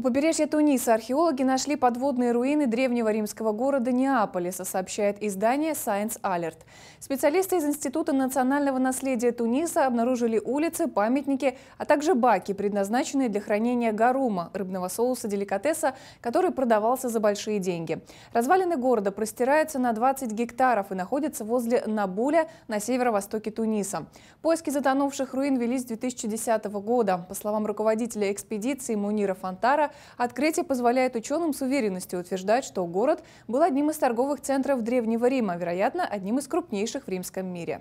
У побережья Туниса археологи нашли подводные руины древнего римского города Неаполиса, сообщает издание Science Alert. Специалисты из Института национального наследия Туниса обнаружили улицы, памятники, а также баки, предназначенные для хранения гарума, рыбного соуса деликатеса, который продавался за большие деньги. Развалины города простираются на 20 гектаров и находятся возле Набуля на северо-востоке Туниса. Поиски затонувших руин велись с 2010 года. По словам руководителя экспедиции Мунира Фонтара, открытие позволяет ученым с уверенностью утверждать, что город был одним из торговых центров Древнего Рима, вероятно, одним из крупнейших в римском мире.